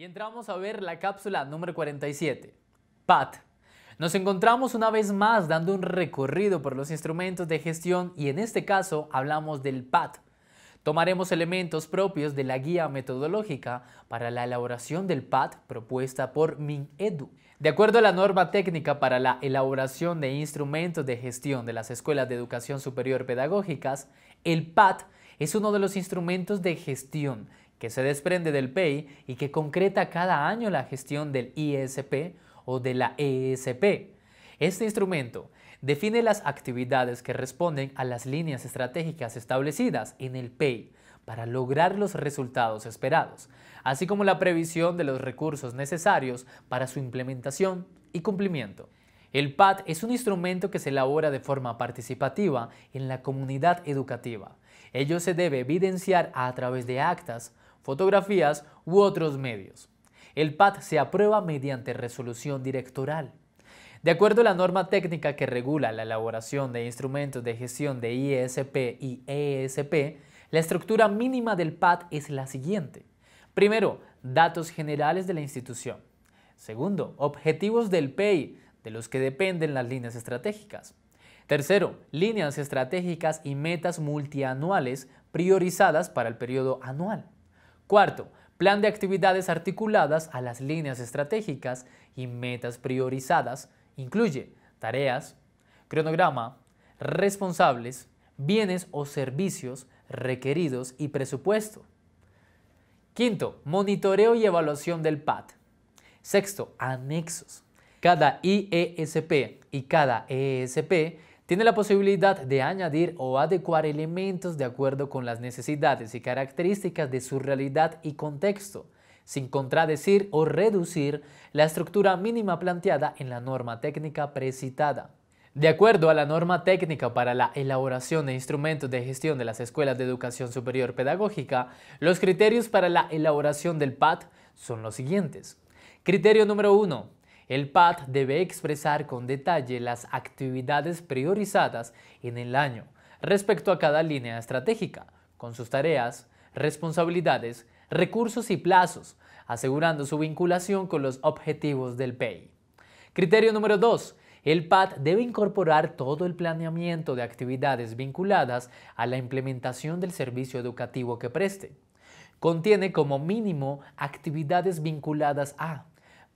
Y entramos a ver la cápsula número 47. Pat. Nos encontramos una vez más dando un recorrido por los instrumentos de gestión y en este caso hablamos del PAT. Tomaremos elementos propios de la guía metodológica para la elaboración del PAT propuesta por MinEdu. De acuerdo a la norma técnica para la elaboración de instrumentos de gestión de las escuelas de educación superior pedagógicas, el PAT es uno de los instrumentos de gestión que se desprende del PEI y que concreta cada año la gestión del ISP o de la ESP. Este instrumento define las actividades que responden a las líneas estratégicas establecidas en el PEI para lograr los resultados esperados, así como la previsión de los recursos necesarios para su implementación y cumplimiento. El PAT es un instrumento que se elabora de forma participativa en la comunidad educativa. Ello se debe evidenciar a través de actas, fotografías u otros medios. El PAT se aprueba mediante resolución directoral. De acuerdo a la norma técnica que regula la elaboración de instrumentos de gestión de ISP e y ESP, e la estructura mínima del PAT es la siguiente. Primero, datos generales de la institución. Segundo, objetivos del PEI, de los que dependen las líneas estratégicas. Tercero, líneas estratégicas y metas multianuales priorizadas para el periodo anual. Cuarto, plan de actividades articuladas a las líneas estratégicas y metas priorizadas. Incluye tareas, cronograma, responsables, bienes o servicios requeridos y presupuesto. Quinto, monitoreo y evaluación del PAT. Sexto, anexos. Cada IESP y cada ESP e tiene la posibilidad de añadir o adecuar elementos de acuerdo con las necesidades y características de su realidad y contexto, sin contradecir o reducir la estructura mínima planteada en la norma técnica precitada. De acuerdo a la norma técnica para la elaboración de instrumentos de gestión de las escuelas de educación superior pedagógica, los criterios para la elaboración del PAT son los siguientes. Criterio número 1. El PAD debe expresar con detalle las actividades priorizadas en el año respecto a cada línea estratégica, con sus tareas, responsabilidades, recursos y plazos, asegurando su vinculación con los objetivos del PEI. Criterio número 2. El PAD debe incorporar todo el planeamiento de actividades vinculadas a la implementación del servicio educativo que preste. Contiene como mínimo actividades vinculadas a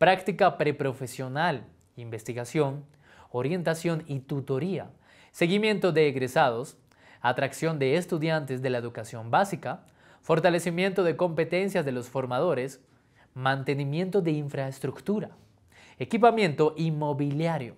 práctica preprofesional, investigación, orientación y tutoría, seguimiento de egresados, atracción de estudiantes de la educación básica, fortalecimiento de competencias de los formadores, mantenimiento de infraestructura, equipamiento inmobiliario.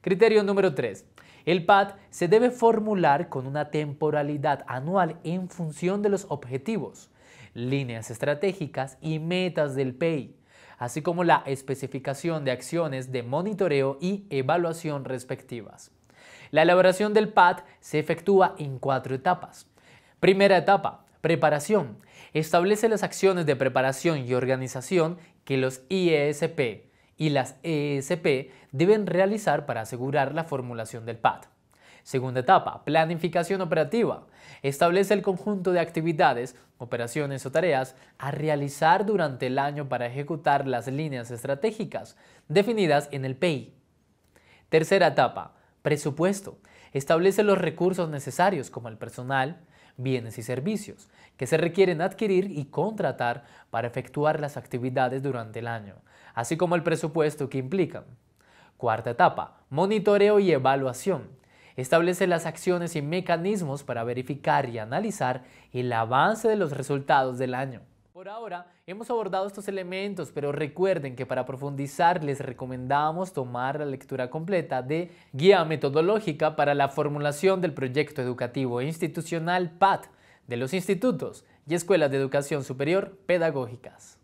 Criterio número 3. El PAT se debe formular con una temporalidad anual en función de los objetivos, líneas estratégicas y metas del PEI así como la especificación de acciones de monitoreo y evaluación respectivas. La elaboración del PAD se efectúa en cuatro etapas. Primera etapa, preparación. Establece las acciones de preparación y organización que los IESP y las ESP e deben realizar para asegurar la formulación del PAD. Segunda etapa, planificación operativa. Establece el conjunto de actividades, operaciones o tareas a realizar durante el año para ejecutar las líneas estratégicas definidas en el PI. Tercera etapa, presupuesto. Establece los recursos necesarios como el personal, bienes y servicios que se requieren adquirir y contratar para efectuar las actividades durante el año, así como el presupuesto que implican. Cuarta etapa, monitoreo y evaluación. Establece las acciones y mecanismos para verificar y analizar el avance de los resultados del año. Por ahora hemos abordado estos elementos, pero recuerden que para profundizar les recomendamos tomar la lectura completa de Guía Metodológica para la Formulación del Proyecto Educativo e Institucional PAT de los institutos y escuelas de educación superior pedagógicas.